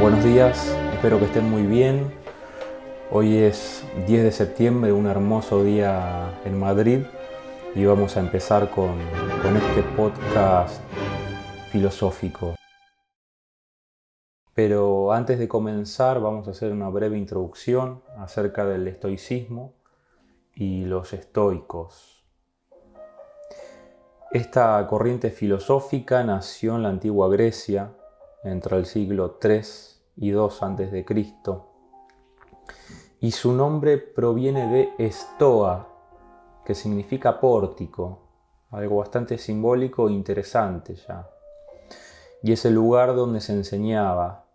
Buenos días, espero que estén muy bien. Hoy es 10 de septiembre, un hermoso día en Madrid y vamos a empezar con, este podcast filosófico. Pero antes de comenzar vamos a hacer una breve introducción acerca del estoicismo y los estoicos. Esta corriente filosófica nació en la antigua Grecia entre el siglo III y II a.C. y su nombre proviene de estoa, que significa pórtico, algo bastante simbólico e interesante ya. Y es el lugar donde se enseñaba.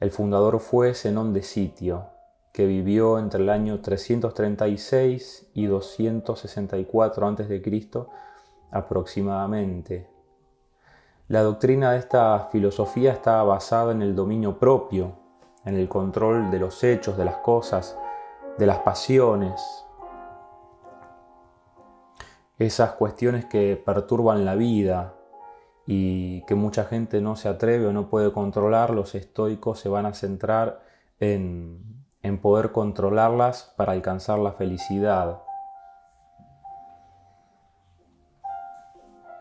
El fundador fue Zenón de Sitio, que vivió entre el año 336 y 264 a.C aproximadamente. La doctrina de esta filosofía está basada en el dominio propio, en el control de los hechos, de las cosas, de las pasiones, esas cuestiones que perturban la vida y que mucha gente no se atreve o no puede controlar, los estoicos se van a centrar en, en poder controlarlas para alcanzar la felicidad.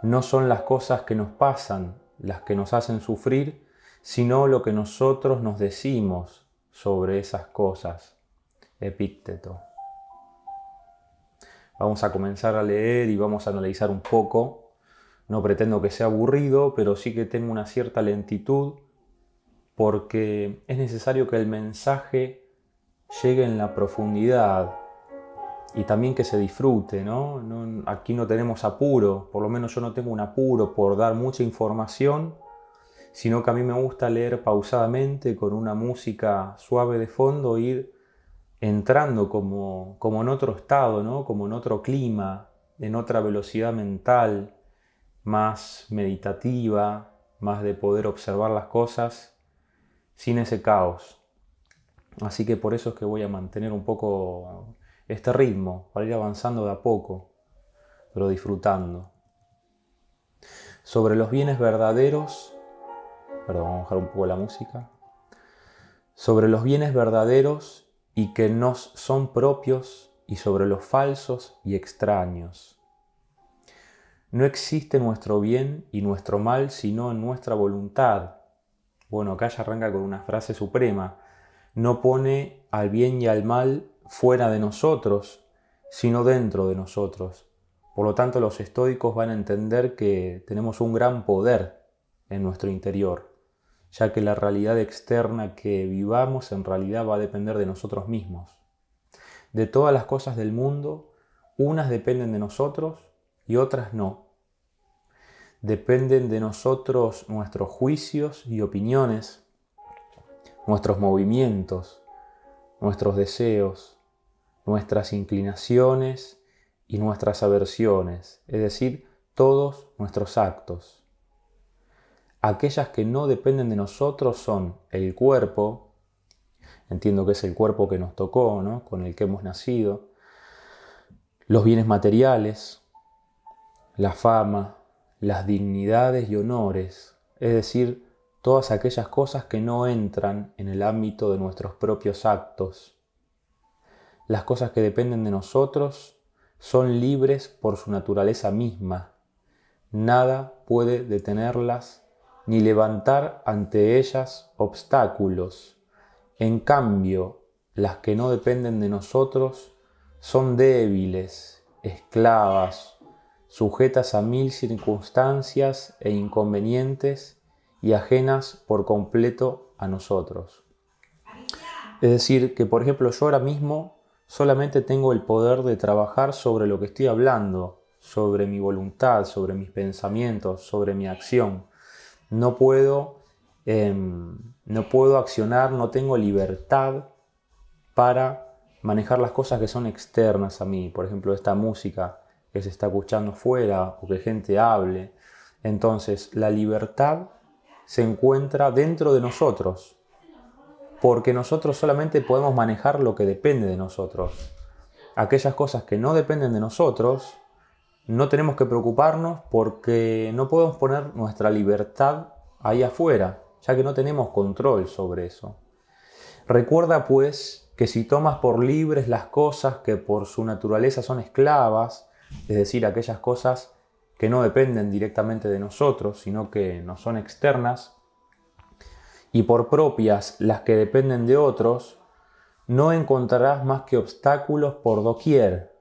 no son las cosas que nos pasan las que nos hacen sufrir, sino lo que nosotros nos decimos sobre esas cosas. Epícteto. Vamos a comenzar a leer y vamos a analizar un poco. No pretendo que sea aburrido, pero sí que tengo una cierta lentitud porque es necesario que el mensaje llegue en la profundidad y también que se disfrute, ¿no? Aquí no tenemos apuro, por lo menos yo no tengo un apuro por dar mucha información, sino que a mí me gusta leer pausadamente con una música suave de fondo, ir entrando como, como en otro estado, ¿no? Como en otro clima, en otra velocidad mental, más meditativa, más de poder observar las cosas sin ese caos. Así que por eso es que voy a mantener un poco este ritmo, para ir avanzando de a poco, pero disfrutando. Sobre los bienes verdaderos, perdón, vamos a dejar un poco la música, sobre los bienes verdaderos y que nos son propios y sobre los falsos y extraños. No existe nuestro bien y nuestro mal sino en nuestra voluntad. Bueno, acá ya arranca con una frase suprema. No pone al bien y al mal fuera de nosotros, sino dentro de nosotros. Por lo tanto, los estoicos van a entender que tenemos un gran poder en nuestro interior, ya que la realidad externa que vivamos en realidad va a depender de nosotros mismos. De todas las cosas del mundo, unas dependen de nosotros y otras no. Dependen de nosotros nuestros juicios y opiniones, nuestros movimientos, nuestros deseos, nuestras inclinaciones y nuestras aversiones, es decir, todos nuestros actos. Aquellas que no dependen de nosotros son el cuerpo, entiendo que es el cuerpo que nos tocó, ¿no? con el que hemos nacido, los bienes materiales, la fama, las dignidades y honores, es decir, todas aquellas cosas que no entran en el ámbito de nuestros propios actos. Las cosas que dependen de nosotros son libres por su naturaleza misma. Nada puede detenerlas ni levantar ante ellas obstáculos. En cambio, las que no dependen de nosotros son débiles, esclavas, sujetas a mil circunstancias e inconvenientes y ajenas por completo a nosotros. Es decir, que por ejemplo yo ahora mismo solamente tengo el poder de trabajar sobre lo que estoy hablando, sobre mi voluntad, sobre mis pensamientos, sobre mi acción. No puedo, em, no puedo accionar, no tengo libertad para manejar las cosas que son externas a mí, por ejemplo, esta música que se está escuchando fuera o que gente hable. Entonces, la libertad se encuentra dentro de nosotros, porque nosotros solamente podemos manejar lo que depende de nosotros. Aquellas cosas que no dependen de nosotros, no tenemos que preocuparnos porque no podemos poner nuestra libertad ahí afuera, ya que no tenemos control sobre eso. Recuerda pues que si tomas por libres las cosas que por su naturaleza son esclavas, es decir, aquellas cosas que no dependen directamente de nosotros, sino que nos son externas, y por propias las que dependen de otros, no encontrarás más que obstáculos por doquier.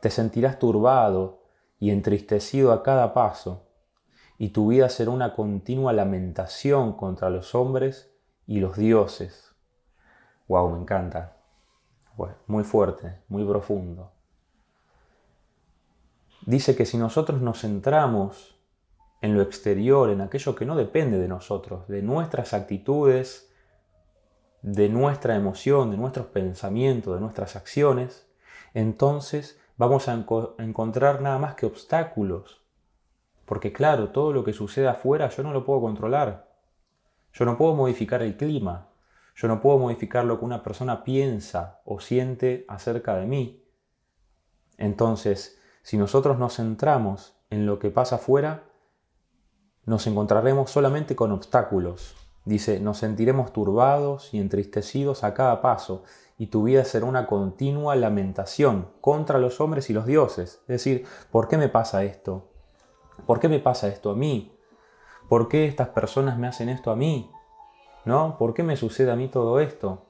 Te sentirás turbado y entristecido a cada paso, y tu vida será una continua lamentación contra los hombres y los dioses. Wow, me encanta. muy fuerte, muy profundo dice que si nosotros nos centramos en lo exterior, en aquello que no depende de nosotros, de nuestras actitudes, de nuestra emoción, de nuestros pensamientos, de nuestras acciones, entonces vamos a encontrar nada más que obstáculos. Porque claro, todo lo que suceda afuera yo no lo puedo controlar. Yo no puedo modificar el clima. Yo no puedo modificar lo que una persona piensa o siente acerca de mí. Entonces, si nosotros nos centramos en lo que pasa afuera, nos encontraremos solamente con obstáculos. Dice, nos sentiremos turbados y entristecidos a cada paso, y tu vida será una continua lamentación contra los hombres y los dioses. Es decir, ¿por qué me pasa esto? ¿Por qué me pasa esto a mí? ¿Por qué estas personas me hacen esto a mí? ¿No? ¿Por qué me sucede a mí todo esto?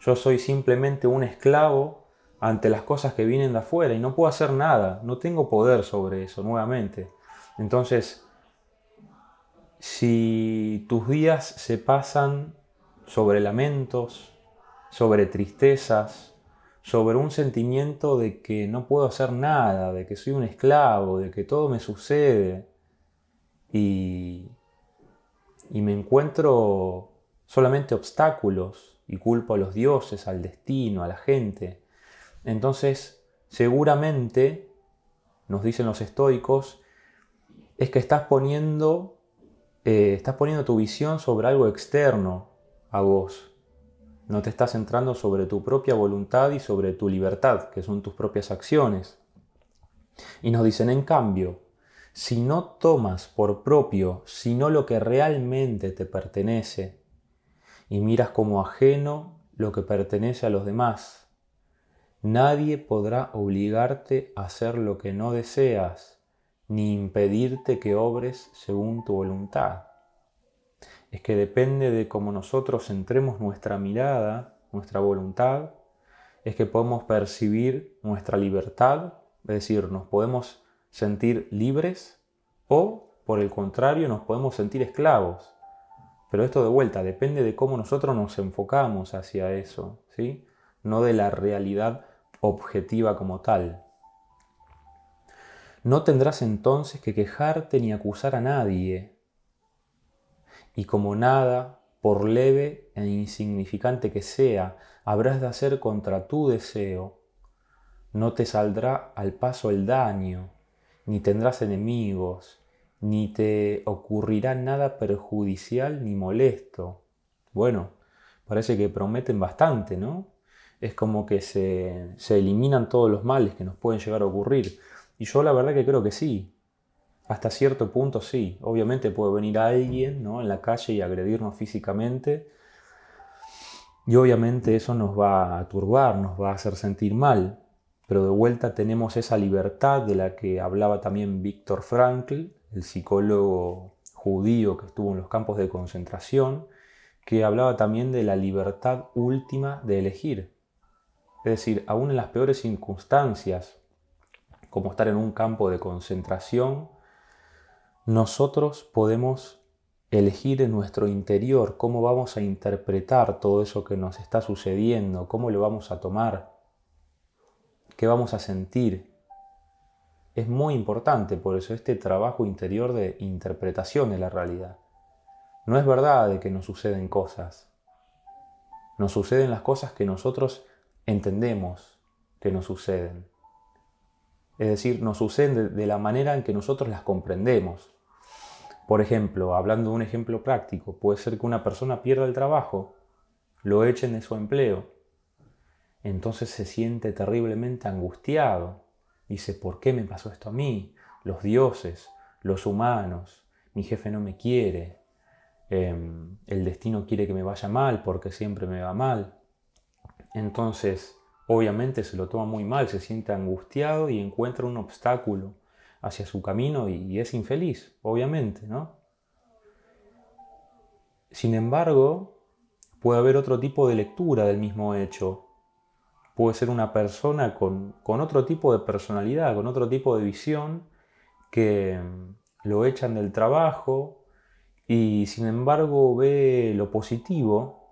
Yo soy simplemente un esclavo ante las cosas que vienen de afuera y no puedo hacer nada, no tengo poder sobre eso nuevamente. Entonces, si tus días se pasan sobre lamentos, sobre tristezas, sobre un sentimiento de que no puedo hacer nada, de que soy un esclavo, de que todo me sucede y, y me encuentro solamente obstáculos y culpo a los dioses, al destino, a la gente, entonces, seguramente, nos dicen los estoicos, es que estás poniendo, eh, estás poniendo tu visión sobre algo externo a vos. No te estás centrando sobre tu propia voluntad y sobre tu libertad, que son tus propias acciones. Y nos dicen, en cambio, si no tomas por propio, sino lo que realmente te pertenece, y miras como ajeno lo que pertenece a los demás, Nadie podrá obligarte a hacer lo que no deseas, ni impedirte que obres según tu voluntad. Es que depende de cómo nosotros centremos nuestra mirada, nuestra voluntad, es que podemos percibir nuestra libertad, es decir, nos podemos sentir libres o, por el contrario, nos podemos sentir esclavos. Pero esto de vuelta depende de cómo nosotros nos enfocamos hacia eso, ¿sí? No de la realidad objetiva como tal. No tendrás entonces que quejarte ni acusar a nadie. Y como nada, por leve e insignificante que sea, habrás de hacer contra tu deseo. No te saldrá al paso el daño, ni tendrás enemigos, ni te ocurrirá nada perjudicial ni molesto. Bueno, parece que prometen bastante, ¿no? es como que se, eliminan todos los males que nos pueden llegar a ocurrir. Y yo la verdad que creo que sí, hasta cierto punto sí. Obviamente puede venir alguien en la calle y agredirnos físicamente. Y obviamente eso nos va a turbar, nos va a hacer sentir mal. Pero de vuelta tenemos esa libertad de la que hablaba también Víctor Frankl, el psicólogo judío que estuvo en los campos de concentración, que hablaba también de la libertad última de elegir. Es decir, aún en las peores circunstancias, como estar en un campo de concentración, nosotros podemos elegir en nuestro interior cómo vamos a interpretar todo eso que nos está sucediendo, cómo lo vamos a tomar, qué vamos a sentir. Es muy importante por eso este trabajo interior de interpretación de la realidad. No es verdad de que nos suceden cosas. Nos suceden las cosas que nosotros entendemos que nos suceden. Es decir, nos suceden de la manera en que nosotros las comprendemos. Por ejemplo, hablando de un ejemplo práctico, puede ser que una persona pierda el trabajo, lo echen de su empleo, entonces se siente terriblemente angustiado. Dice, ¿por qué me pasó esto a mí? Los dioses, los humanos, mi jefe no me quiere, em, el destino quiere que me vaya mal porque siempre me va mal. Entonces, obviamente se lo toma muy mal, se siente angustiado y encuentra un obstáculo hacia su camino y, es infeliz, obviamente, ¿no? Sin embargo, puede haber otro tipo de lectura del mismo hecho. Puede ser una persona con, con otro tipo de personalidad, con otro tipo de visión, que mm, lo echan del trabajo y sin embargo ve lo positivo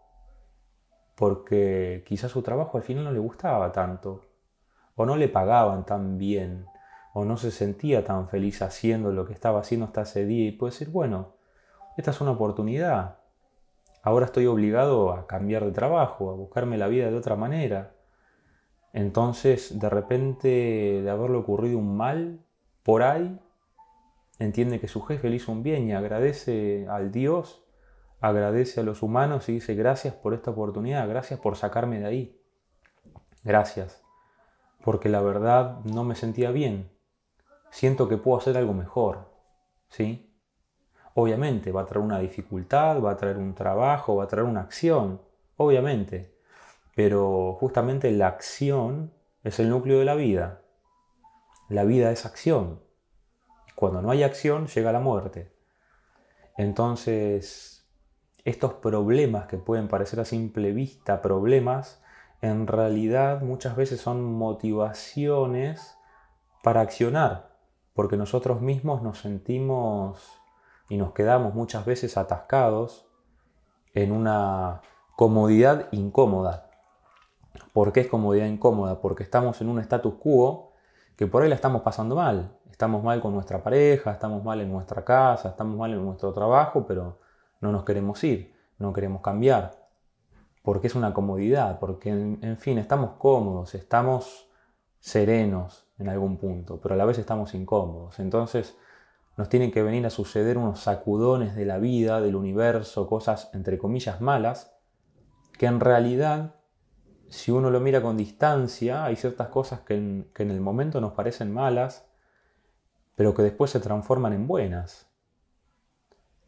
porque quizás su trabajo al final no le gustaba tanto, o no le pagaban tan bien, o no se sentía tan feliz haciendo lo que estaba haciendo hasta ese día y puede decir, bueno, esta es una oportunidad, ahora estoy obligado a cambiar de trabajo, a buscarme la vida de otra manera. Entonces, de repente, de haberle ocurrido un mal por ahí, entiende que su jefe le hizo un bien y agradece al Dios agradece a los humanos y dice gracias por esta oportunidad, gracias por sacarme de ahí. Gracias, porque la verdad no me sentía bien. Siento que puedo hacer algo mejor, ¿sí? Obviamente va a traer una dificultad, va a traer un trabajo, va a traer una acción, obviamente. Pero justamente la acción es el núcleo de la vida. La vida es acción. Cuando no hay acción llega la muerte. Entonces, estos problemas que pueden parecer a simple vista problemas, en realidad muchas veces son motivaciones para accionar, porque nosotros mismos nos sentimos y nos quedamos muchas veces atascados en una comodidad incómoda. ¿Por qué es comodidad incómoda? Porque estamos en un status quo que por ahí la estamos pasando mal. Estamos mal con nuestra pareja, estamos mal en nuestra casa, estamos mal en nuestro trabajo, pero no nos queremos ir, no queremos cambiar, porque es una comodidad, porque en, fin, estamos cómodos, estamos serenos en algún punto, pero a la vez estamos incómodos. Entonces nos tienen que venir a suceder unos sacudones de la vida, del universo, cosas entre comillas malas, que en realidad, si uno lo mira con distancia, hay ciertas cosas que que en el momento nos parecen malas, pero que después se transforman en buenas.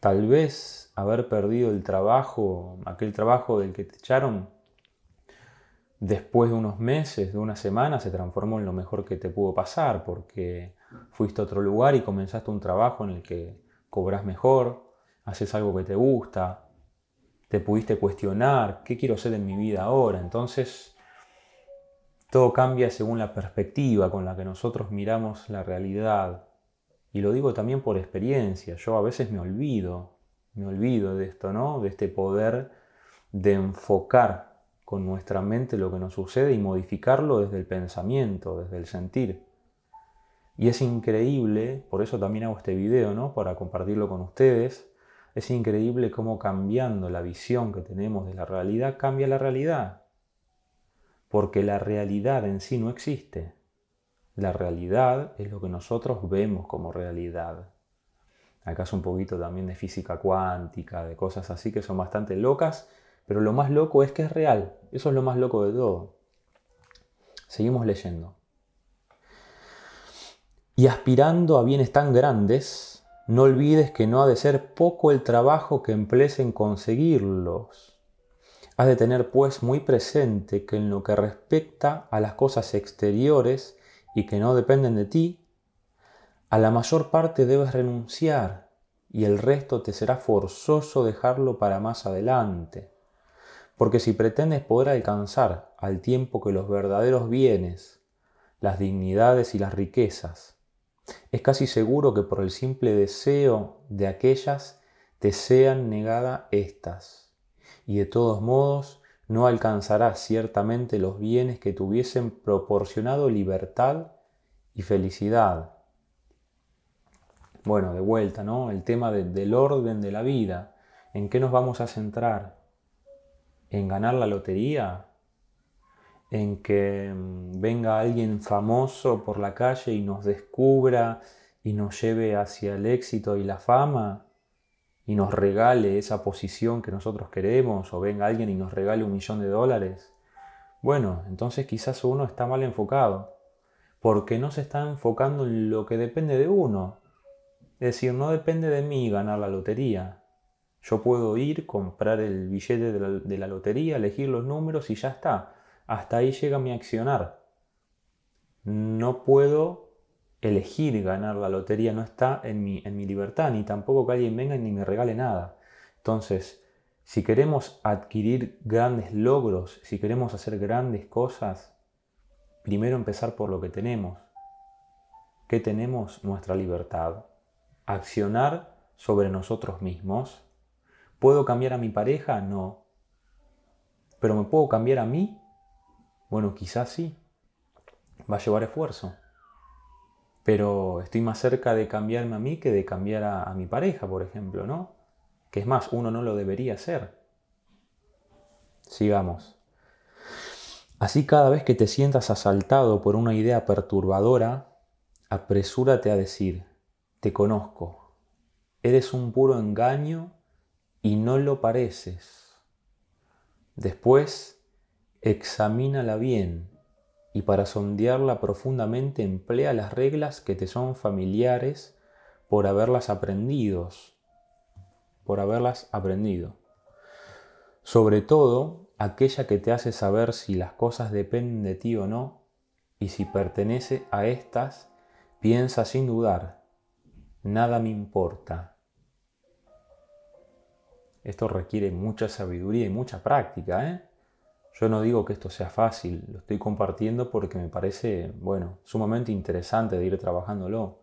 Tal vez haber perdido el trabajo, aquel trabajo del que te echaron, después de unos meses, de una semana, se transformó en lo mejor que te pudo pasar, porque fuiste a otro lugar y comenzaste un trabajo en el que cobras mejor, haces algo que te gusta, te pudiste cuestionar, ¿qué quiero hacer en mi vida ahora? Entonces, todo cambia según la perspectiva con la que nosotros miramos la realidad. Y lo digo también por experiencia. Yo a veces me olvido, me olvido de esto, ¿no? De este poder de enfocar con nuestra mente lo que nos sucede y modificarlo desde el pensamiento, desde el sentir. Y es increíble, por eso también hago este video, ¿no? Para compartirlo con ustedes. Es increíble cómo cambiando la visión que tenemos de la realidad, cambia la realidad. Porque la realidad en sí no existe. La realidad es lo que nosotros vemos como realidad. Acá es un poquito también de física cuántica, de cosas así que son bastante locas, pero lo más loco es que es real. Eso es lo más loco de todo. Seguimos leyendo. Y aspirando a bienes tan grandes, no olvides que no ha de ser poco el trabajo que emplees en conseguirlos. Has de tener pues muy presente que en lo que respecta a las cosas exteriores, y que no dependen de ti, a la mayor parte debes renunciar y el resto te será forzoso dejarlo para más adelante. Porque si pretendes poder alcanzar al tiempo que los verdaderos bienes, las dignidades y las riquezas, es casi seguro que por el simple deseo de aquellas te sean negadas estas. Y de todos modos, no alcanzará ciertamente los bienes que tuviesen proporcionado libertad y felicidad. Bueno, de vuelta, ¿no? El tema del orden de la vida. ¿En qué nos vamos a centrar? ¿En ganar la lotería? ¿En que mm, venga alguien famoso por la calle y nos descubra y nos lleve hacia el éxito y la fama? y nos regale esa posición que nosotros queremos o venga alguien y nos regale un millón de dólares, bueno, entonces quizás uno está mal enfocado, porque no se está enfocando en lo que depende de uno. Es decir, no depende de mí ganar la lotería. Yo puedo ir, comprar el billete de la, de la lotería, elegir los números y ya está. Hasta ahí llega mi accionar. No puedo elegir ganar la lotería, no está en mi, en mi libertad, ni tampoco que alguien venga ni me regale nada. Entonces, si queremos adquirir grandes logros, si queremos hacer grandes cosas, primero empezar por lo que tenemos. ¿Qué tenemos? Nuestra libertad. Accionar sobre nosotros mismos. ¿Puedo cambiar a mi pareja? No. ¿Pero me puedo cambiar a mí? Bueno, quizás sí. Va a llevar esfuerzo pero estoy más cerca de cambiarme a mí que de cambiar a, mi pareja, por ejemplo, ¿no? Que es más, uno no lo debería hacer. Sigamos. Así cada vez que te sientas asaltado por una idea perturbadora, apresúrate a decir, te conozco, eres un puro engaño y no lo pareces. Después, examínala bien y para sondearla profundamente emplea las reglas que te son familiares por haberlas aprendido. por haberlas aprendido. Sobre todo aquella que te hace saber si las cosas dependen de ti o no, y si pertenece a estas, piensa sin dudar, nada me importa. Esto requiere mucha sabiduría y mucha práctica, ¿eh? Yo no digo que esto sea fácil, lo estoy compartiendo porque me parece, bueno, sumamente interesante de ir trabajándolo.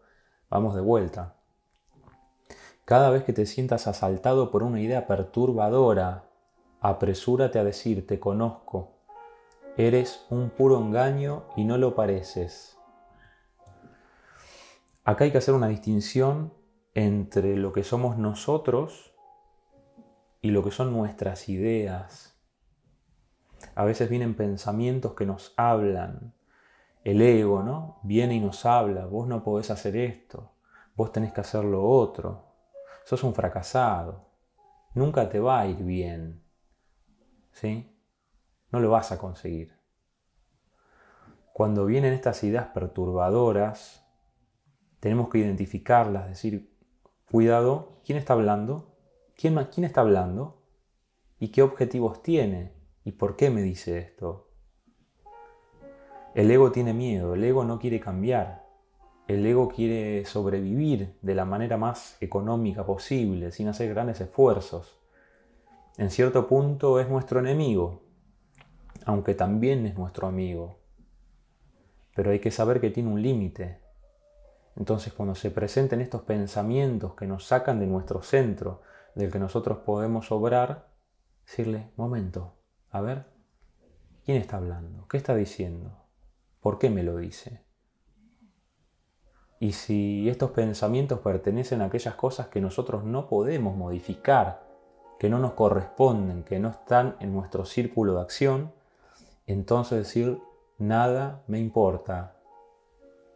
Vamos de vuelta. Cada vez que te sientas asaltado por una idea perturbadora, apresúrate a decir, te conozco, eres un puro engaño y no lo pareces. Acá hay que hacer una distinción entre lo que somos nosotros y lo que son nuestras ideas a veces vienen pensamientos que nos hablan. El ego, ¿no? Viene y nos habla. Vos no podés hacer esto. Vos tenés que hacer lo otro. Sos un fracasado. Nunca te va a ir bien. ¿Sí? No lo vas a conseguir. Cuando vienen estas ideas perturbadoras, tenemos que identificarlas, decir, cuidado, ¿quién está hablando? ¿Quién, quién está hablando? ¿Y qué objetivos tiene? ¿Y por qué me dice esto? El ego tiene miedo, el ego no quiere cambiar, el ego quiere sobrevivir de la manera más económica posible, sin hacer grandes esfuerzos. En cierto punto es nuestro enemigo, aunque también es nuestro amigo. Pero hay que saber que tiene un límite. Entonces cuando se presenten estos pensamientos que nos sacan de nuestro centro, del que nosotros podemos obrar, decirle, momento, a ver, ¿quién está hablando? ¿Qué está diciendo? ¿Por qué me lo dice? Y si estos pensamientos pertenecen a aquellas cosas que nosotros no podemos modificar, que no nos corresponden, que no están en nuestro círculo de acción, entonces decir, nada me importa.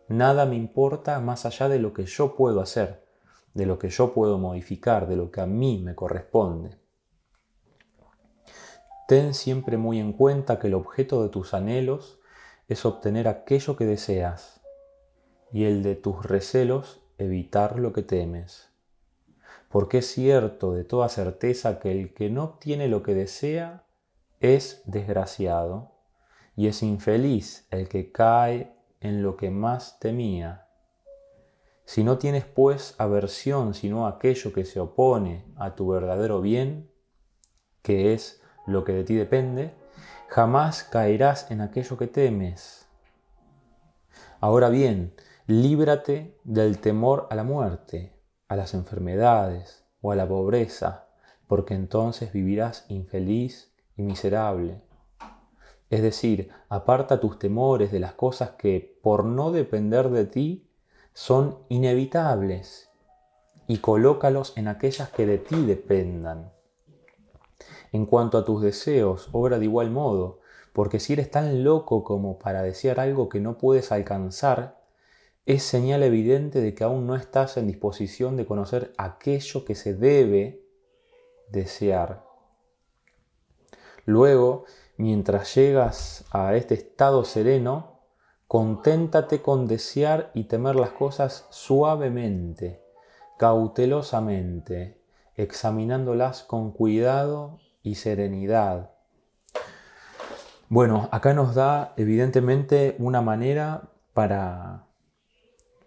Nada me importa más allá de lo que yo puedo hacer, de lo que yo puedo modificar, de lo que a mí me corresponde. Ten siempre muy en cuenta que el objeto de tus anhelos es obtener aquello que deseas y el de tus recelos evitar lo que temes. Porque es cierto de toda certeza que el que no obtiene lo que desea es desgraciado y es infeliz el que cae en lo que más temía. Si no tienes pues aversión sino aquello que se opone a tu verdadero bien, que es lo que de ti depende, jamás caerás en aquello que temes. Ahora bien, líbrate del temor a la muerte, a las enfermedades o a la pobreza, porque entonces vivirás infeliz y miserable. Es decir, aparta tus temores de las cosas que, por no depender de ti, son inevitables y colócalos en aquellas que de ti dependan. En cuanto a tus deseos, obra de igual modo, porque si eres tan loco como para desear algo que no puedes alcanzar, es señal evidente de que aún no estás en disposición de conocer aquello que se debe desear. Luego, mientras llegas a este estado sereno, conténtate con desear y temer las cosas suavemente, cautelosamente, examinándolas con cuidado y serenidad. Bueno, acá nos da evidentemente una manera para,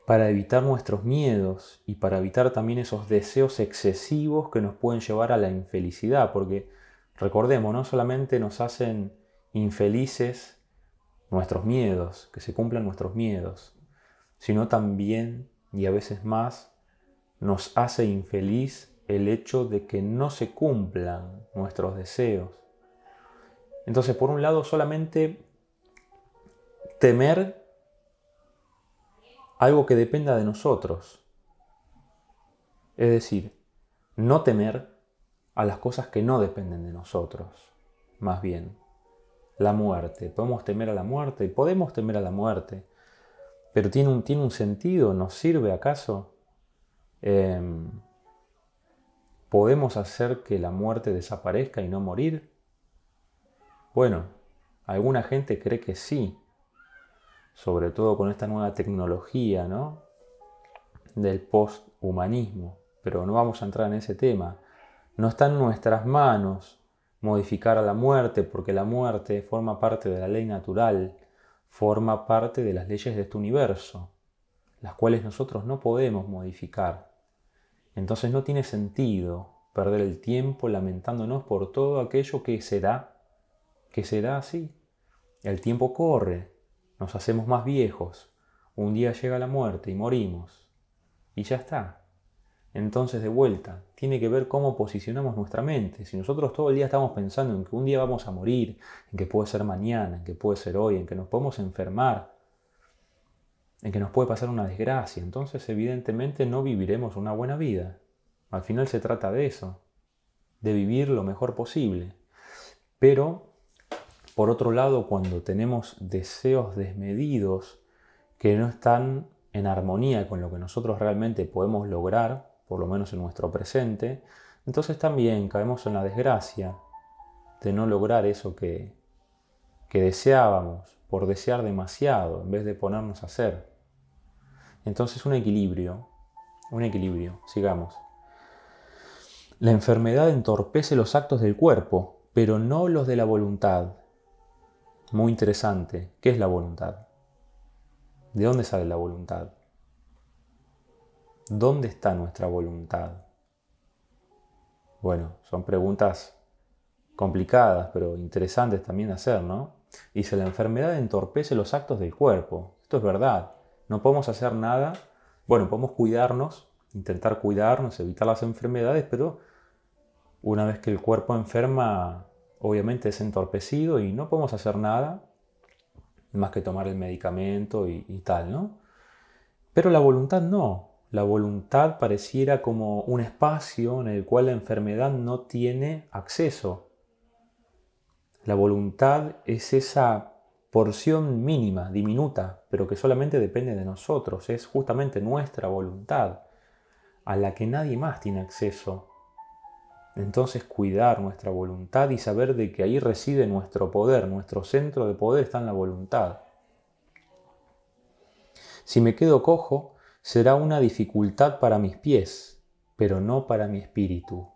para evitar nuestros miedos y para evitar también esos deseos excesivos que nos pueden llevar a la infelicidad, porque recordemos, no solamente nos hacen infelices nuestros miedos, que se cumplan nuestros miedos, sino también, y a veces más, nos hace infeliz el hecho de que no se cumplan nuestros deseos. Entonces, por un lado, solamente temer algo que dependa de nosotros. Es decir, no temer a las cosas que no dependen de nosotros, más bien. La muerte. Podemos temer a la muerte, y podemos temer a la muerte, pero tiene un, tiene un sentido, nos sirve acaso. Em, ¿Podemos hacer que la muerte desaparezca y no morir? Bueno, alguna gente cree que sí, sobre todo con esta nueva tecnología, ¿no? Del posthumanismo, pero no vamos a entrar en ese tema. No está en nuestras manos modificar a la muerte, porque la muerte forma parte de la ley natural, forma parte de las leyes de este universo, las cuales nosotros no podemos modificar. Entonces no tiene sentido perder el tiempo lamentándonos por todo aquello que será, que será así. El tiempo corre, nos hacemos más viejos, un día llega la muerte y morimos. Y ya está. Entonces de vuelta, tiene que ver cómo posicionamos nuestra mente. Si nosotros todo el día estamos pensando en que un día vamos a morir, en que puede ser mañana, en que puede ser hoy, en que nos podemos enfermar, en que nos puede pasar una desgracia, entonces evidentemente no viviremos una buena vida. Al final se trata de eso, de vivir lo mejor posible. Pero, por otro lado, cuando tenemos deseos desmedidos que no están en armonía con lo que nosotros realmente podemos lograr, por lo menos en nuestro presente, entonces también caemos en la desgracia de no lograr eso que, que deseábamos, por desear demasiado en vez de ponernos a hacer. Entonces un equilibrio, un equilibrio, sigamos. La enfermedad entorpece los actos del cuerpo, pero no los de la voluntad. Muy interesante, ¿qué es la voluntad? ¿De dónde sale la voluntad? ¿Dónde está nuestra voluntad? Bueno, son preguntas complicadas, pero interesantes también hacer, ¿no? Dice, la enfermedad entorpece los actos del cuerpo. Esto es verdad no podemos hacer nada. Bueno, podemos cuidarnos, intentar cuidarnos, evitar las enfermedades, pero una vez que el cuerpo enferma, obviamente es entorpecido y no podemos hacer nada más que tomar el medicamento y, tal, ¿no? Pero la voluntad no. La voluntad pareciera como un espacio en el cual la enfermedad no tiene acceso. La voluntad es esa porción mínima, diminuta, pero que solamente depende de nosotros, es justamente nuestra voluntad, a la que nadie más tiene acceso. Entonces cuidar nuestra voluntad y saber de que ahí reside nuestro poder, nuestro centro de poder está en la voluntad. Si me quedo cojo, será una dificultad para mis pies, pero no para mi espíritu.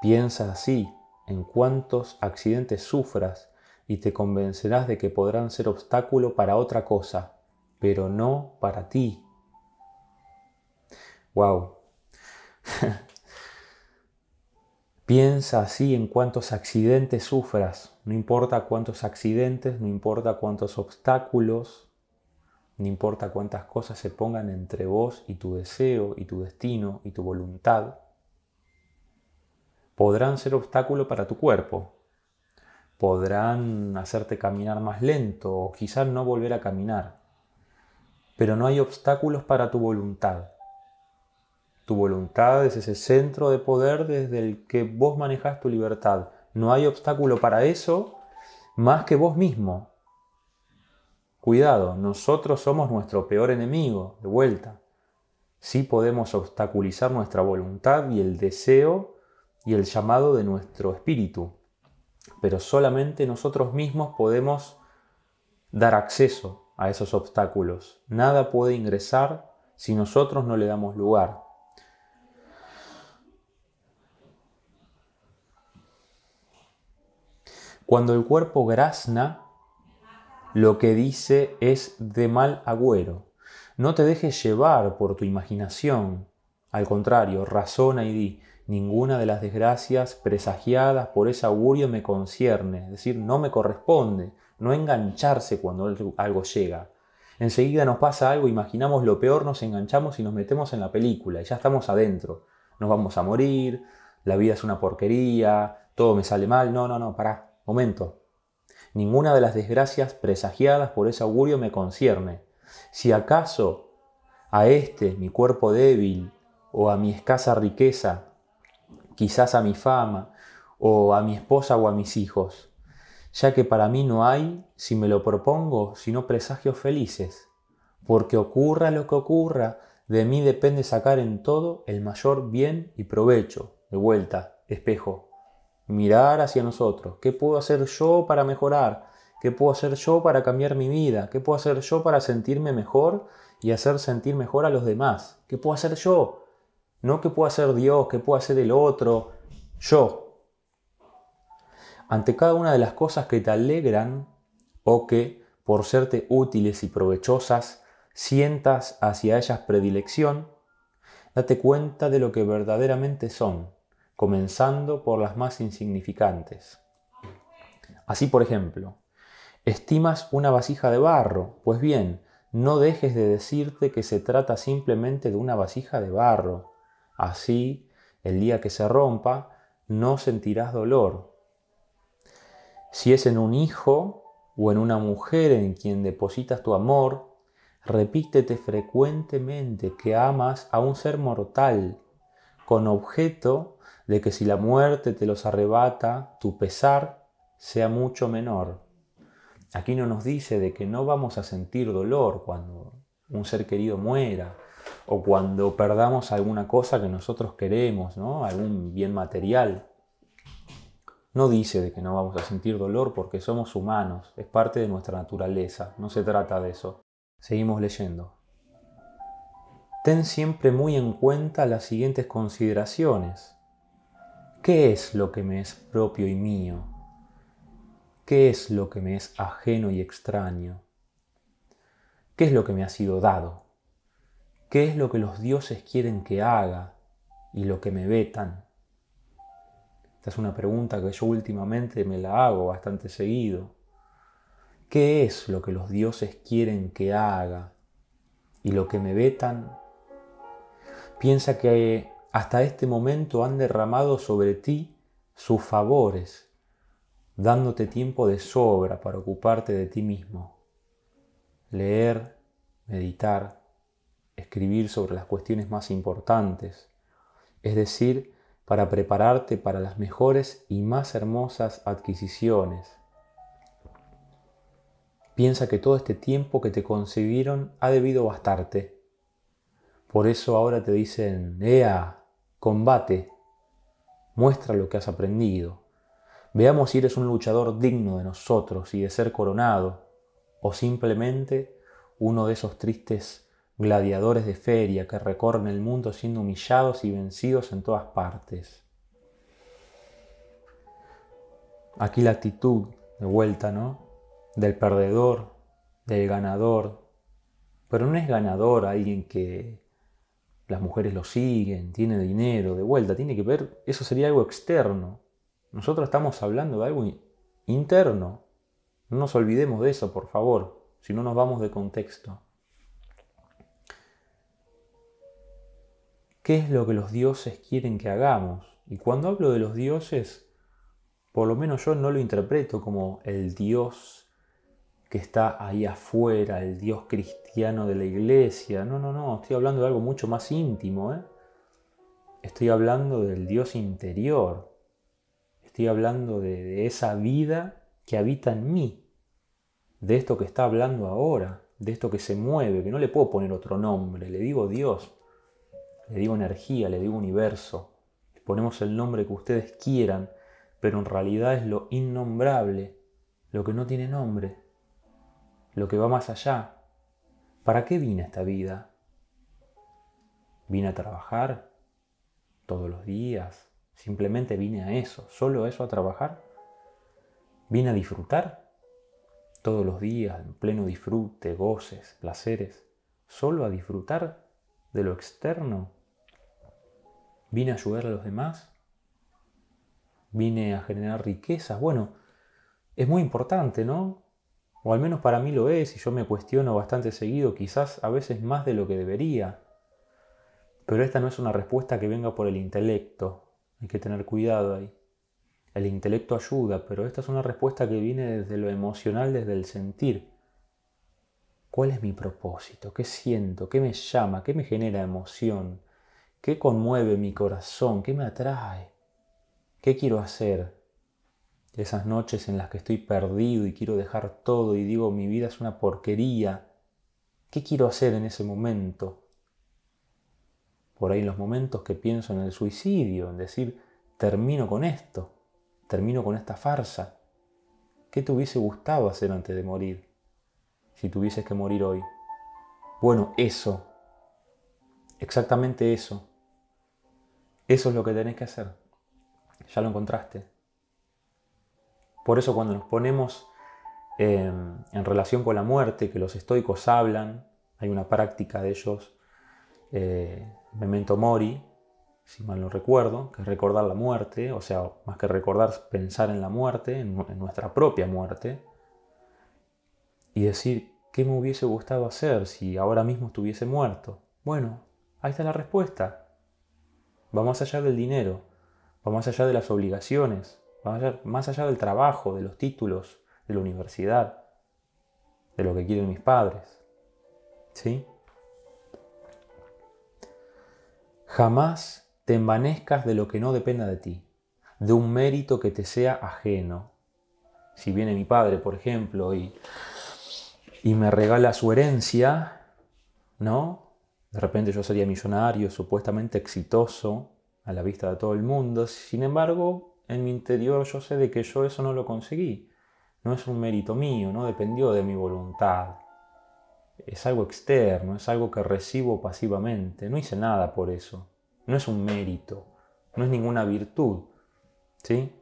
Piensa así en cuántos accidentes sufras y te convencerás de que podrán ser obstáculo para otra cosa, pero no para ti. Wow. Piensa así en cuántos accidentes sufras, no importa cuántos accidentes, no importa cuántos obstáculos, no importa cuántas cosas se pongan entre vos y tu deseo y tu destino y tu voluntad, podrán ser obstáculo para tu cuerpo, podrán hacerte caminar más lento o quizás no volver a caminar. Pero no hay obstáculos para tu voluntad. Tu voluntad es ese centro de poder desde el que vos manejas tu libertad. No hay obstáculo para eso más que vos mismo. Cuidado, nosotros somos nuestro peor enemigo, de vuelta. Sí podemos obstaculizar nuestra voluntad y el deseo y el llamado de nuestro espíritu pero solamente nosotros mismos podemos dar acceso a esos obstáculos. Nada puede ingresar si nosotros no le damos lugar. Cuando el cuerpo grazna, lo que dice es de mal agüero. No te dejes llevar por tu imaginación. Al contrario, razona y di, ninguna de las desgracias presagiadas por ese augurio me concierne, es decir, no me corresponde, no engancharse cuando algo llega. Enseguida nos pasa algo, imaginamos lo peor, nos enganchamos y nos metemos en la película y ya estamos adentro. Nos vamos a morir, la vida es una porquería, todo me sale mal, no, no, no, pará, momento. Ninguna de las desgracias presagiadas por ese augurio me concierne. Si acaso a este, mi cuerpo débil, o a mi escasa riqueza, quizás a mi fama, o a mi esposa o a mis hijos, ya que para mí no hay, si me lo propongo, sino presagios felices, porque ocurra lo que ocurra, de mí depende sacar en todo el mayor bien y provecho. De vuelta, espejo. Mirar hacia nosotros. ¿Qué puedo hacer yo para mejorar? ¿Qué puedo hacer yo para cambiar mi vida? ¿Qué puedo hacer yo para sentirme mejor y hacer sentir mejor a los demás? ¿Qué puedo hacer yo? No que pueda ser Dios, que pueda ser el otro, yo. Ante cada una de las cosas que te alegran o que, por serte útiles y provechosas, sientas hacia ellas predilección, date cuenta de lo que verdaderamente son, comenzando por las más insignificantes. Así, por ejemplo, estimas una vasija de barro, pues bien, no dejes de decirte que se trata simplemente de una vasija de barro. Así, el día que se rompa, no sentirás dolor. Si es en un hijo o en una mujer en quien depositas tu amor, repítete frecuentemente que amas a un ser mortal, con objeto de que si la muerte te los arrebata, tu pesar sea mucho menor. Aquí no nos dice de que no vamos a sentir dolor cuando un ser querido muera, o cuando perdamos alguna cosa que nosotros queremos, ¿no? algún bien material. No dice de que no vamos a sentir dolor porque somos humanos, es parte de nuestra naturaleza, no se trata de eso. Seguimos leyendo. Ten siempre muy en cuenta las siguientes consideraciones. ¿Qué es lo que me es propio y mío? ¿Qué es lo que me es ajeno y extraño? ¿Qué es lo que me ha sido dado? qué es lo que los dioses quieren que haga y lo que me vetan. Esta es una pregunta que yo últimamente me la hago bastante seguido. ¿Qué es lo que los dioses quieren que haga y lo que me vetan? Piensa que hasta este momento han derramado sobre ti sus favores, dándote tiempo de sobra para ocuparte de ti mismo. Leer, meditar, escribir sobre las cuestiones más importantes, es decir, para prepararte para las mejores y más hermosas adquisiciones. Piensa que todo este tiempo que te concebieron ha debido bastarte. Por eso ahora te dicen, ¡Ea! Combate. Muestra lo que has aprendido. Veamos si eres un luchador digno de nosotros y de ser coronado, o simplemente uno de esos tristes gladiadores de feria que recorren el mundo siendo humillados y vencidos en todas partes. Aquí la actitud, de vuelta, ¿no? Del perdedor, del ganador. Pero no es ganador alguien que las mujeres lo siguen, tiene dinero, de vuelta, tiene que ver, eso sería algo externo. Nosotros estamos hablando de algo interno. No nos olvidemos de eso, por favor, si no nos vamos de contexto. qué es lo que los dioses quieren que hagamos. Y cuando hablo de los dioses, por lo menos yo no lo interpreto como el dios que está ahí afuera, el dios cristiano de la iglesia. No, no, no, estoy hablando de algo mucho más íntimo. ¿eh? Estoy hablando del dios interior. Estoy hablando de esa vida que habita en mí. De esto que está hablando ahora, de esto que se mueve, que no le puedo poner otro nombre, le digo Dios le digo energía, le digo universo, ponemos el nombre que ustedes quieran, pero en realidad es lo innombrable, lo que no tiene nombre, lo que va más allá. ¿Para qué vine a esta vida? ¿Vine a trabajar todos los días? ¿Simplemente vine a eso? ¿Solo a eso a trabajar? ¿Vine a disfrutar? Todos los días, en pleno disfrute, goces, placeres. ¿Solo a disfrutar de lo externo? ¿Vine a ayudar a los demás? ¿Vine a generar riquezas? Bueno, es muy importante, ¿no? O al menos para mí lo es y yo me cuestiono bastante seguido, quizás a veces más de lo que debería. Pero esta no es una respuesta que venga por el intelecto. Hay que tener cuidado ahí. El intelecto ayuda, pero esta es una respuesta que viene desde lo emocional, desde el sentir. ¿Cuál es mi propósito? ¿Qué siento? ¿Qué me llama? ¿Qué me genera emoción? ¿Qué conmueve mi corazón? ¿Qué me atrae? ¿Qué quiero hacer? Esas noches en las que estoy perdido y quiero dejar todo y digo mi vida es una porquería. ¿Qué quiero hacer en ese momento? Por ahí los momentos que pienso en el suicidio, en decir, termino con esto, termino con esta farsa. ¿Qué te hubiese gustado hacer antes de morir? si tuvieses que morir hoy? Bueno, eso. Exactamente eso. Eso es lo que tenés que hacer. Ya lo encontraste. Por eso cuando nos ponemos em, en relación con la muerte, que los estoicos hablan, hay una práctica de ellos, eh, memento mori, si mal no recuerdo, que es recordar la muerte, o sea, más que recordar, pensar en la muerte, en nuestra propia muerte, y decir, ¿Qué me hubiese gustado hacer si ahora mismo estuviese muerto? Bueno, ahí está la respuesta. Va más allá del dinero, va más allá de las obligaciones, va más allá, del trabajo, de los títulos, de la universidad, de lo que quieren mis padres. ¿Sí? Jamás te envanezcas de lo que no dependa de ti, de un mérito que te sea ajeno. Si viene mi padre, por ejemplo, y y me regala su herencia, ¿no? De repente yo sería millonario, supuestamente exitoso a la vista de todo el mundo. Sin embargo, en mi interior yo sé de que yo eso no lo conseguí. No es un mérito mío, no dependió de mi voluntad. Es algo externo, es algo que recibo pasivamente. No hice nada por eso. No es un mérito, no es ninguna virtud. ¿Sí?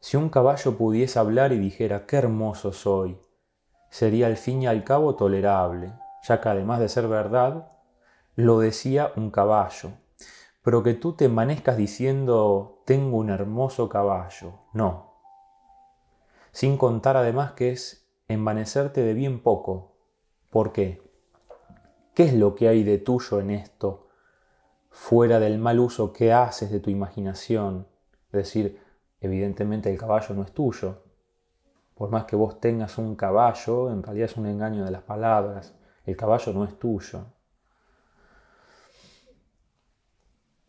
Si un caballo pudiese hablar y dijera, qué hermoso soy, sería al fin y al cabo tolerable, ya que además de ser verdad, lo decía un caballo. Pero que tú te manezcas diciendo, tengo un hermoso caballo. No. Sin contar además que es envanecerte de bien poco. ¿Por qué? ¿Qué es lo que hay de tuyo en esto? Fuera del mal uso que haces de tu imaginación. Es decir, evidentemente el caballo no es tuyo, por más que vos tengas un caballo, en realidad es un engaño de las palabras. El caballo no es tuyo.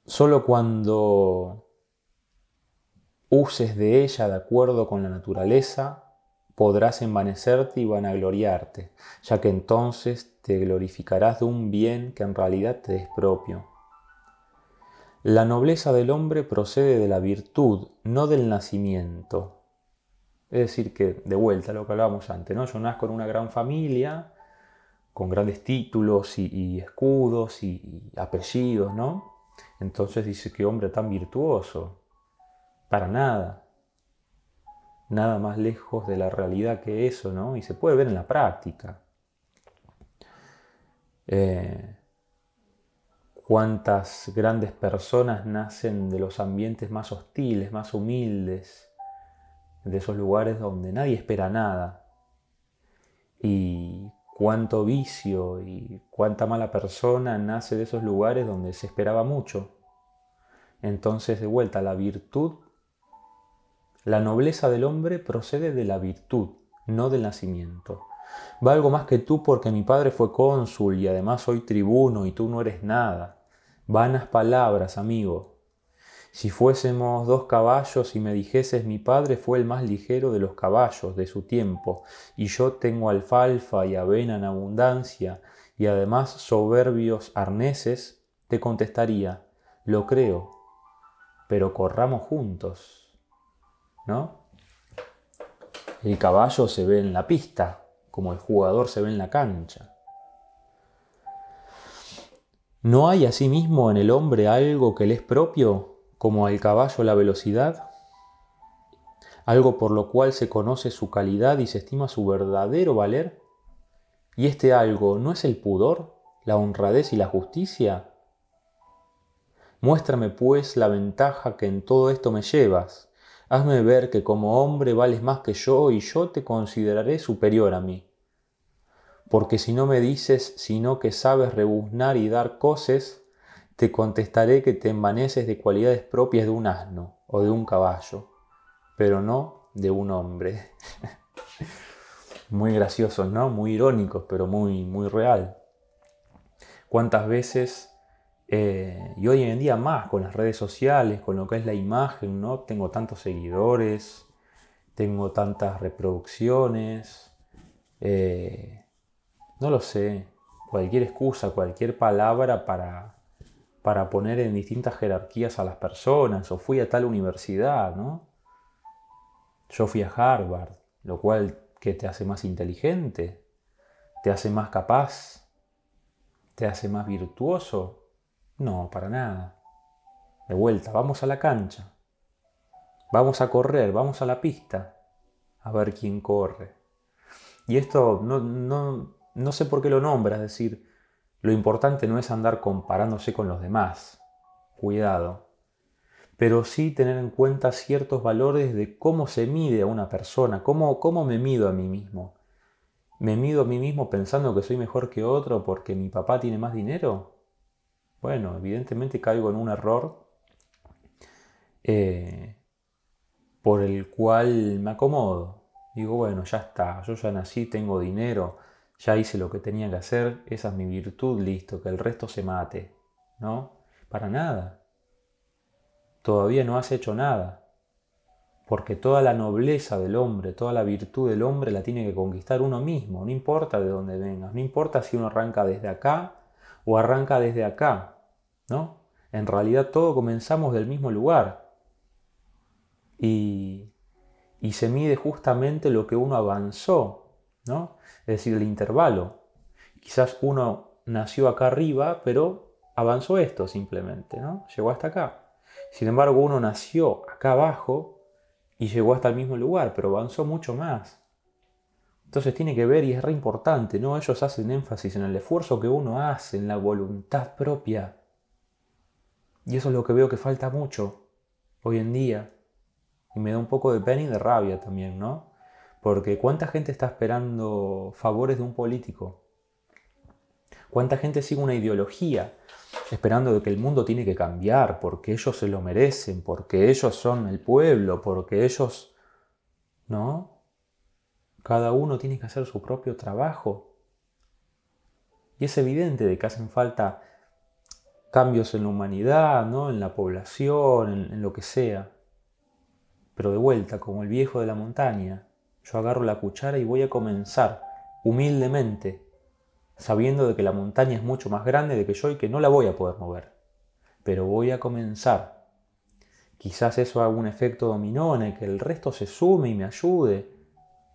Solo cuando uses de ella de acuerdo con la naturaleza, podrás envanecerte y vanagloriarte, ya que entonces te glorificarás de un bien que en realidad te es propio. La nobleza del hombre procede de la virtud, no del nacimiento. Es decir, que de vuelta a lo que hablábamos antes, ¿no? Yo nazco en una gran familia, con grandes títulos y, escudos y, apellidos, ¿no? Entonces dice, qué hombre tan virtuoso. Para nada. Nada más lejos de la realidad que eso, ¿no? Y se puede ver en la práctica. Eh, cuántas grandes personas nacen de los ambientes más hostiles, más humildes, de esos lugares donde nadie espera nada. Y cuánto vicio y cuánta mala persona nace de esos lugares donde se esperaba mucho. Entonces, de vuelta, la virtud, la nobleza del hombre procede de la virtud, no del nacimiento. Valgo más que tú porque mi padre fue cónsul y además soy tribuno y tú no eres nada. Vanas palabras, amigo. Si fuésemos dos caballos y me dijeses mi padre fue el más ligero de los caballos de su tiempo, y yo tengo alfalfa y avena en abundancia, y además soberbios arneses, te contestaría, lo creo, pero corramos juntos. ¿No? El caballo se ve en la pista, como el jugador se ve en la cancha. ¿No hay asimismo en el hombre algo que le es propio? como al caballo la velocidad, algo por lo cual se conoce su calidad y se estima su verdadero valer? ¿Y este algo no es el pudor, la honradez y la justicia? Muéstrame pues la ventaja que en todo esto me llevas. Hazme ver que como hombre vales más que yo y yo te consideraré superior a mí. Porque si no me dices sino que sabes rebuznar y dar coces, te contestaré que te envaneces de cualidades propias de un asno o de un caballo, pero no de un hombre. muy graciosos, ¿no? Muy irónicos, pero muy, muy real. ¿Cuántas veces, eh, y hoy en día más, con las redes sociales, con lo que es la imagen, ¿no? Tengo tantos seguidores, tengo tantas reproducciones, eh, no lo sé, cualquier excusa, cualquier palabra para para poner en distintas jerarquías a las personas, o fui a tal universidad, ¿no? Yo fui a Harvard, lo cual que te hace más inteligente, te hace más capaz, te hace más virtuoso. No, para nada. De vuelta, vamos a la cancha. Vamos a correr, vamos a la pista, a ver quién corre. Y esto no, no sé por qué lo nombra, es decir, lo importante no es andar comparándose con los demás, cuidado, pero sí tener en cuenta ciertos valores de cómo se mide a una persona, cómo, cómo me mido a mí mismo. ¿Me mido a mí mismo pensando que soy mejor que otro porque mi papá tiene más dinero? Bueno, evidentemente caigo en un error eh, por el cual me acomodo. Digo, bueno, ya está, yo ya nací, tengo dinero, ya hice lo que tenía que hacer, esa es mi virtud, listo, que el resto se mate. No, para nada. Todavía no has hecho nada. Porque toda la nobleza del hombre, toda la virtud del hombre la tiene que conquistar uno mismo, no importa de dónde vengas, no importa si uno arranca desde acá o arranca desde acá, ¿no? En realidad todo comenzamos del mismo lugar. Y, y se mide justamente lo que uno avanzó ¿no? Es decir, el intervalo. Quizás uno nació acá arriba, pero avanzó esto simplemente, ¿no? Llegó hasta acá. Sin embargo, uno nació acá abajo y llegó hasta el mismo lugar, pero avanzó mucho más. Entonces tiene que ver y es re importante, ¿no? Ellos hacen énfasis en el esfuerzo que uno hace, en la voluntad propia. Y eso es lo que veo que falta mucho hoy en día. Y me da un poco de pena y de rabia también, ¿no? Porque ¿cuánta gente está esperando favores de un político? ¿Cuánta gente sigue una ideología esperando de que el mundo tiene que cambiar porque ellos se lo merecen, porque ellos son el pueblo, porque ellos... No. Cada uno tiene que hacer su propio trabajo. Y es evidente de que hacen falta cambios en la humanidad, ¿no? en la población, en lo que sea. Pero de vuelta, como el viejo de la montaña, yo agarro la cuchara y voy a comenzar humildemente, sabiendo de que la montaña es mucho más grande de que yo y que no la voy a poder mover. Pero voy a comenzar. Quizás eso haga un efecto dominó en que el resto se sume y me ayude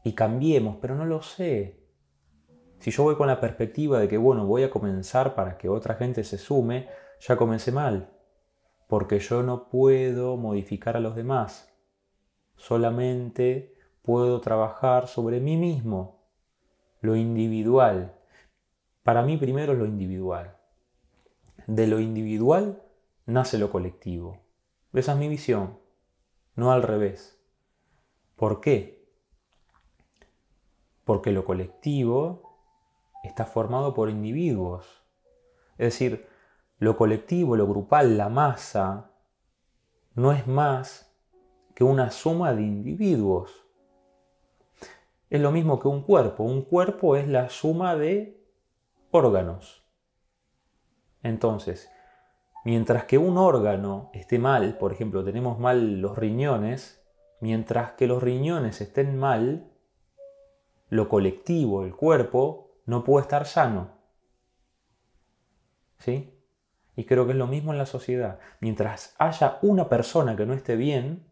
y cambiemos, pero no lo sé. Si yo voy con la perspectiva de que, bueno, voy a comenzar para que otra gente se sume, ya comencé mal, porque yo no puedo modificar a los demás. Solamente puedo trabajar sobre mí mismo, lo individual. Para mí primero es lo individual. De lo individual nace lo colectivo. Esa es mi visión, no al revés. ¿Por qué? Porque lo colectivo está formado por individuos. Es decir, lo colectivo, lo grupal, la masa, no es más que una suma de individuos es lo mismo que un cuerpo. Un cuerpo es la suma de órganos. Entonces, mientras que un órgano esté mal, por ejemplo, tenemos mal los riñones, mientras que los riñones estén mal, lo colectivo, el cuerpo, no puede estar sano. ¿Sí? Y creo que es lo mismo en la sociedad. Mientras haya una persona que no esté bien,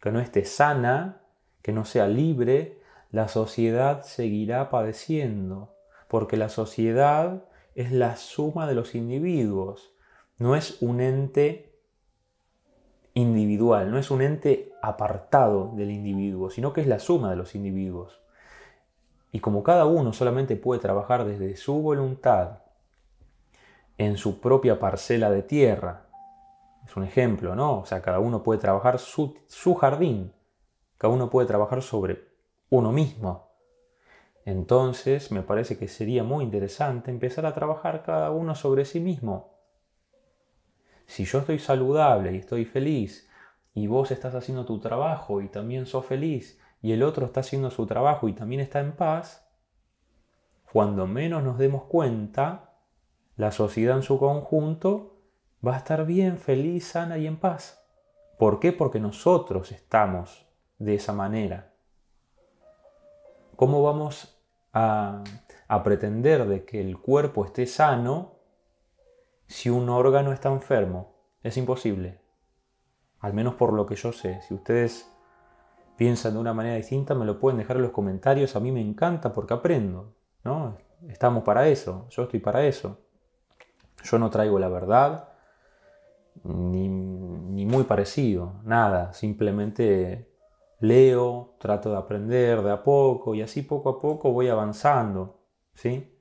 que no esté sana, que no sea libre, la sociedad seguirá padeciendo, porque la sociedad es la suma de los individuos, no es un ente individual, no es un ente apartado del individuo, sino que es la suma de los individuos. Y como cada uno solamente puede trabajar desde su voluntad en su propia parcela de tierra, es un ejemplo, ¿no? O sea, cada uno puede trabajar su, su jardín, cada uno puede trabajar sobre uno mismo. Entonces me parece que sería muy interesante empezar a trabajar cada uno sobre sí mismo. Si yo estoy saludable y estoy feliz, y vos estás haciendo tu trabajo y también sos feliz, y el otro está haciendo su trabajo y también está en paz, cuando menos nos demos cuenta, la sociedad en su conjunto va a estar bien, feliz, sana y en paz. ¿Por qué? Porque nosotros estamos de esa manera. ¿Cómo vamos a, pretender de que el cuerpo esté sano si un órgano está enfermo? Es imposible. Al menos por lo que yo sé. Si ustedes piensan de una manera distinta, me lo pueden dejar en los comentarios. A mí me encanta porque aprendo. ¿no? Estamos para eso. Yo estoy para eso. Yo no traigo la verdad. Ni, ni muy parecido. Nada. Simplemente leo, trato de aprender de a poco y así poco a poco voy avanzando, ¿sí?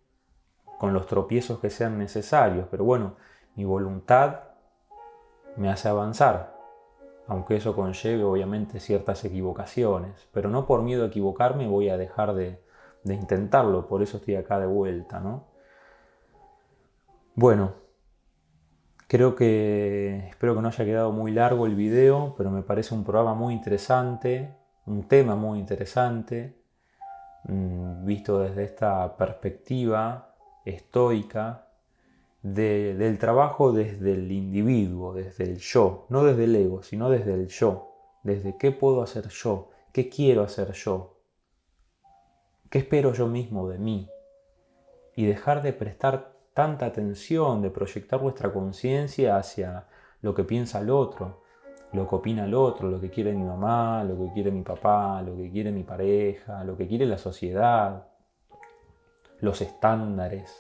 Con los tropiezos que sean necesarios, pero bueno, mi voluntad me hace avanzar, aunque eso conlleve obviamente ciertas equivocaciones, pero no por miedo a equivocarme voy a dejar de, intentarlo, por eso estoy acá de vuelta, ¿no? Bueno, Creo que espero que no haya quedado muy largo el video, pero me parece un programa muy interesante, un tema muy interesante, mm, visto desde esta perspectiva estoica del trabajo desde el individuo, desde el yo, no desde el ego, sino desde el yo, desde qué puedo hacer yo, qué quiero hacer yo, qué espero yo mismo de mí, y dejar de prestar tanta atención de proyectar vuestra conciencia hacia lo que piensa el otro, lo que opina el otro, lo que quiere mi mamá, lo que quiere mi papá, lo que quiere mi pareja, lo que quiere la sociedad, los estándares.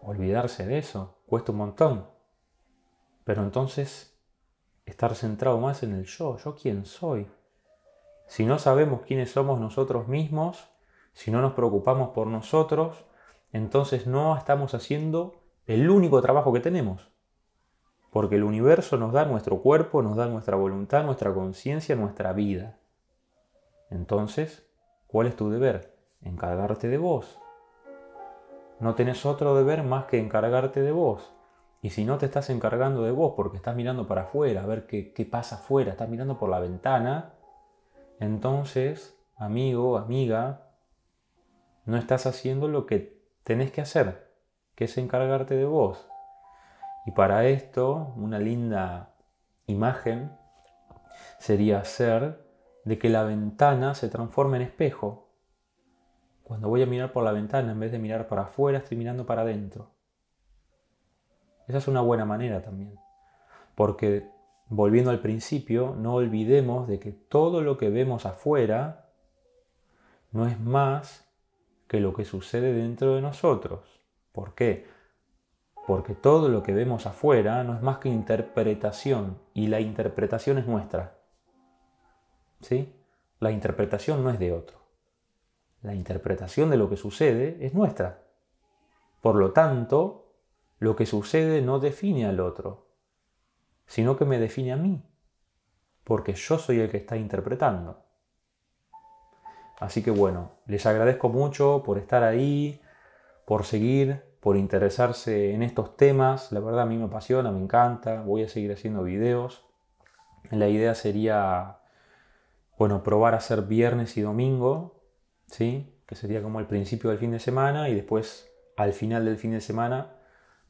Olvidarse de eso cuesta un montón. Pero entonces, estar centrado más en el yo, yo quién soy. Si no sabemos quiénes somos nosotros mismos, si no nos preocupamos por nosotros, entonces no estamos haciendo el único trabajo que tenemos. Porque el universo nos da nuestro cuerpo, nos da nuestra voluntad, nuestra conciencia, nuestra vida. Entonces, ¿cuál es tu deber? Encargarte de vos. No tenés otro deber más que encargarte de vos. Y si no te estás encargando de vos porque estás mirando para afuera, a ver qué, pasa afuera, estás mirando por la ventana, entonces, amigo, amiga, no estás haciendo lo que tenés que hacer, que es encargarte de vos. Y para esto, una linda imagen sería hacer de que la ventana se transforme en espejo. Cuando voy a mirar por la ventana, en vez de mirar para afuera, estoy mirando para adentro. Esa es una buena manera también. Porque, volviendo al principio, no olvidemos de que todo lo que vemos afuera no es más que lo que sucede dentro de nosotros. ¿Por qué? Porque todo lo que vemos afuera no es más que interpretación y la interpretación es nuestra. ¿Sí? La interpretación no es de otro. La interpretación de lo que sucede es nuestra. Por lo tanto, lo que sucede no define al otro, sino que me define a mí, porque yo soy el que está interpretando. Así que bueno, les agradezco mucho por estar ahí, por seguir, por interesarse en estos temas. La verdad a mí me apasiona, me encanta. Voy a seguir haciendo videos. La idea sería, bueno, probar a hacer viernes y domingo, ¿sí? Que sería como el principio del fin de semana y después al final del fin de semana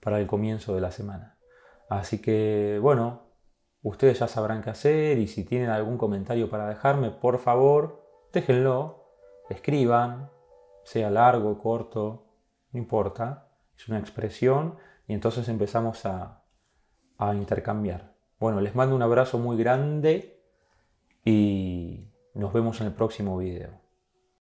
para el comienzo de la semana. Así que, bueno, ustedes ya sabrán qué hacer y si tienen algún comentario para dejarme, por favor, déjenlo, escriban, sea largo, corto, no importa, es una expresión y entonces empezamos a, a intercambiar. Bueno, les mando un abrazo muy grande y nos vemos en el próximo video.